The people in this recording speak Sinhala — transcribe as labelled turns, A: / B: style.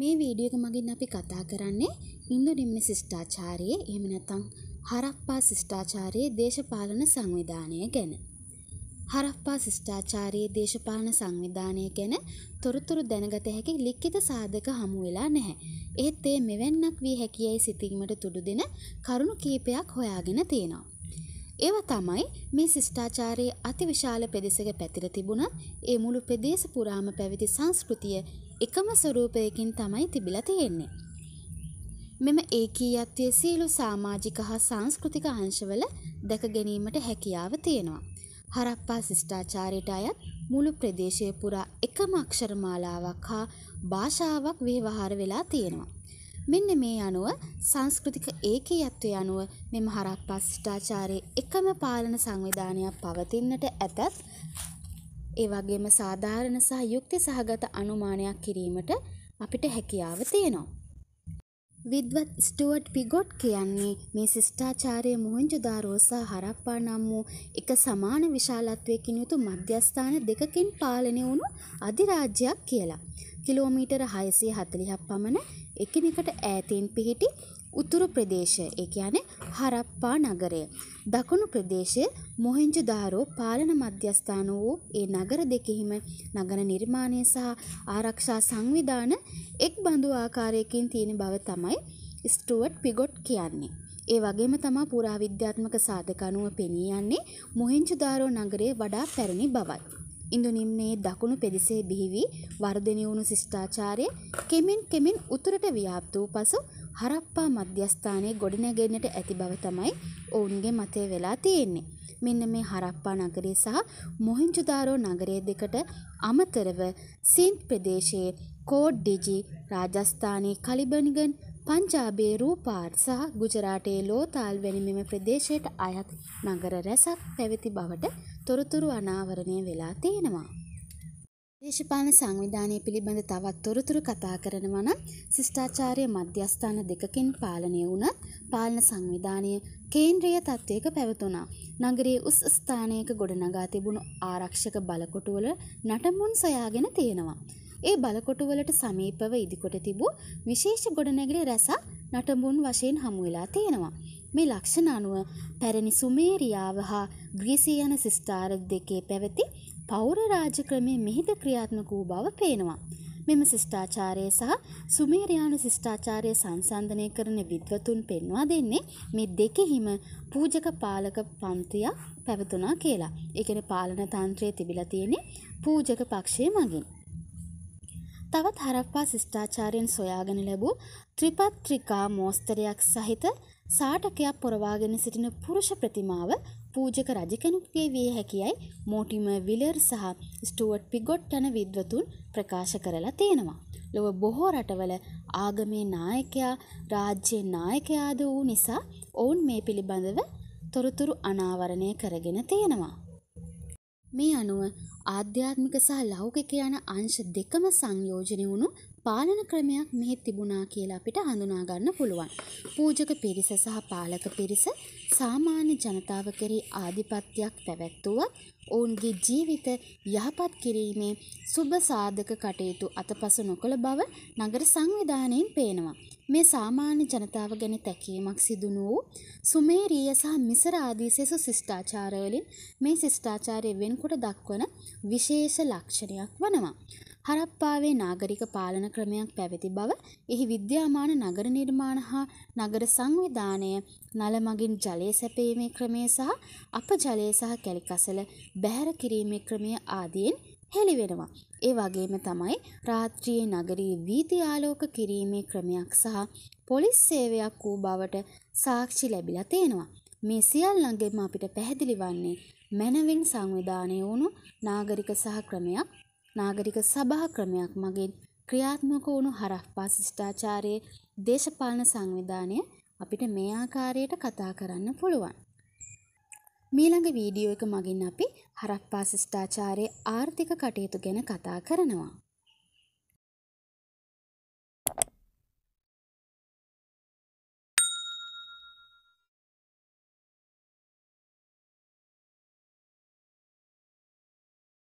A: මේ වීඩියෝ එක මගින් අපි කතා කරන්නේ ඉන්දුනිම්න ශිෂ්ටාචාරයේ එහෙම නැත්නම් හරප්පා ශිෂ්ටාචාරයේ දේශපාලන සංවිධානය ගැන. හරප්පා ශිෂ්ටාචාරයේ දේශපාලන සංවිධානය ගැන තොරතුරු දැනගත හැකි ලිඛිත සාධක හමු වෙලා නැහැ. ඒත් ඒ මෙවැන්නක් වී හැකියයි සිතීමට තුඩු දෙන කරුණු කීපයක් හොයාගෙන තියෙනවා. ඒව තමයි මේ ශිෂ්ඨාචාරයේ අතිවිශාල පෙදෙසක පැතිර තිබුණත් ඒ මුළු පෙදේශ පුරාම පැවති සංස්කෘතිය එකම ස්වරූපයකින් තමයි තිබිලා තියෙන්නේ. මෙම ඒකීයත්වයේ සියලු සමාජික හා සංස්කෘතික අංශවල දැක ගැනීමට හැකියාව තියෙනවා. හරප්පා ශිෂ්ඨාචාරයට අයත් මුළු ප්‍රදේශය පුරා එකම අක්ෂරමාලාවක් හා භාෂාවක් ව්‍යවහාර වෙලා තියෙනවා. මෙන්න මේ අනුව සංස්කෘතික ඒකීයත්වය අනුව මෙම හරප්පා ශිෂ්ටාචාරයේ එකම පාලන සංවිධානයක් පවතින්නට ඇතත් ඒ වගේම සාධාරණ සහ යුක්ති සහගත අනුමානයක් කිරීමට අපිට හැකියාව තියෙනවා. විද්වත් ස්ටුවර්ට් පිගොට් කියන්නේ මේ ශිෂ්ටාචාරයේ මොහෙන්ජොදාරෝ සහ හරප්පා නම් වූ එක සමාන විශාලත්වයකින් යුතු මධ්‍යස්ථාන දෙකකින් පාලනය වුණු අධිරාජ්‍යයක් කියලා. කිලෝමීටර 640ක් පමණ එකිනෙකට ඈතින් පිහිටි උතුරු ප්‍රදේශය ඒ කියන්නේ හරප්පා නගරය. දකුණු ප්‍රදේශය මොහෙන්ජුදාරෝ පාලන මධ්‍යස්ථාන වූ ඒ නගර දෙකෙහිම නගර නිර්මාණය සහ ආරක්ෂා සංවිධාන එක් බඳු ආකාරයකින් තියෙන බව තමයි ස්ටුවර්ට් පිගොට් කියන්නේ. ඒ වගේම තමා පුරාවිද්‍යාත්මක සාධක අනුව පෙනී යන්නේ මොහෙන්ජුදාරෝ නගරයේ වඩා පැරණි බවයි. ඉඳු නිම්නයේ දකුණු පෙදෙසේ බිහිවී වර්ධනය වුණු ශිෂ්ඨාචාරය කෙමෙන් කෙමෙන් උතුරට ව්‍යාප්ත වූ පසු හරප්පා මධ්‍යස්ථානයේ ගොඩනැගෙන්නට ඇති බව තමයි ඔවුන්ගේ මතය වෙලා තියෙන්නේ. මෙන්න මේ හරප්පා නගරය සහ මොහින්ජුදාරෝ නගරය දෙකට අමතරව සින්ත් ප්‍රදේශයේ කෝඩ් ඩිජි රාජස්ථානයේ කලිබනිගන් පංජාබයේ රූපාර් සහ ගුජරාටයේ ලෝතාල් වැනි මෙම ප්‍රදේශයට අයත් නගර රැසක් පැවති බවට තොරතුරු අනාවරණය වෙලා තියෙනවා. දේශපාලන සංවිධානය පිළිබඳ තවත් තොරතුරු කතා කරනවා නම් ශිෂ්ටාචාරය මධ්‍යස්ථාන දෙකකින් පාලනය වුණත් පාලන සංවිධානය කේන්ද්‍රීය තත්ත්වයක පැවතුණා. නගරයේ උස් ස්ථානයක ගොඩනගා තිබුණු ආරක්ෂක බලකොටුවල නටමුන් සොයාගෙන තියෙනවා. ඒ බලකොටුවලට සමීපව ඉදිකොට තිබූ විශේෂ ගොඩනැගිලි රැසක් නටඹුන් වශයෙන් හමු වෙලා තියෙනවා. මේ ලක්ෂණ අනුව පැරණි සුමේරියාව හා ග්‍රීසි යන සිස්ටාර දෙකේ පැවති පෞර රාජක්‍රමය මෙහිද ක්‍රියාත්මක වූ බව පේනවා. මෙම ශිෂ්ඨාචාරය සහ සුමේරයානු ශිෂ්ඨාචාරය සංසන්ධනය කරන විද්වතුන් පෙන්වා දෙන්නේ මේ දෙකෙහිම පූජක පාලක පන්තියක් පැවතුනා කියලා. එකන පාලන තන්ත්‍රය තිබිලා තියෙන්නේ පූජක පක්ෂය මගින්. තවත් හරප්පා ශිෂ්ඨාචාරයෙන් සොයාගෙන ලැබූ ත්‍රිපත්‍රිකා මෝස්තරයක් සහිත සාටකයක් පොරවාගෙන සිටින පුරුෂ ප්‍රතිමාව පූජක රජ කෙනෙකුගේ විය හැකියයි මෝටිම විලර් සහ ස්ටුවර්ට් පිගොට් යන විද්වතුන් ප්‍රකාශ කරලා තියෙනවා. ලොව බොහෝ රටවල ආගමේ නායකයා රාජ්‍යයේ නායකයාද වූ නිසා ඔවුන් මේ පිළිබඳව තොරතුරු අනාවරණය කරගෙන තියෙනවා. මේ අනුව ආධ්‍යාත්මික සහ ලෞකික යන අංශ දෙකම සංයෝජනය වුණු පාලන ක්‍රමයක් මෙහි තිබුණා කියලා අපිට හඳුනා ගන්න පුළුවන්. පූජක පිරිස සහ පාලක පිරිස සාමාන්‍ය ජනතාව කෙරෙහි ආධිපත්‍යයක් පැවැත්වුවත් ඔවුන්ගේ ජීවිත යහපත් කිරීමේ සුබ සාධක කටයුතු අතපසු නොකළ බව නගර සංවිධානයෙන් පේනවා. මේ සාමාන්‍ය ජනතාව ගැන තැකීමක් සිදු වූ සුමේරීය සහ මිසර ආදී සෙසු ශිෂ්ටාචාරවලින් මේ ශිෂ්ටාචාරය වෙන්කොට දක්වන විශේෂ ලක්ෂණයක් වනවා. හරප්පාවේ නාගරික පාලන ක්‍රමයක් පැවති බව එහි විද්‍යාමාන නගර නිර්මාණ හා නගර සංවිධානය නල මගින් ජලය සැපීමේ ක්‍රමය සහ අප ජලය සහ කැලිකසල බැහැර කිරීමේ ක්‍රමය ආදීන් හෙළි වෙනවා. ඒ වගේම තමයි රාත්‍රියේ නගරයේ වීථි ආලෝක කිරීමේ ක්‍රමයක් සහ පොලිස් සේවයක් වූ බවට සාක්ෂි ලැබිලා තියෙනවා. මේ සියල්ලඟෙම අපිට පැහැදිලි වන්නේ මැනවින් සංවිධානය වුණු නාගරික සහ ක්‍රමයක් නාගරික සභා ක්‍රමයක් මගින් ක්‍රියාත්මක වුණු හරහ්පා ශිෂ්ටාචාරයේ දේශපාලන සංවිධානය අපිට මේ ආකාරයට කතා කරන්න පුළුවන්. මීළඟ වීඩියෝ එක මගින් අපි හරක්පා ශිෂ්ඨාචාරයේ ආර්ථික කටයුතු ගැන කතා කරනවා.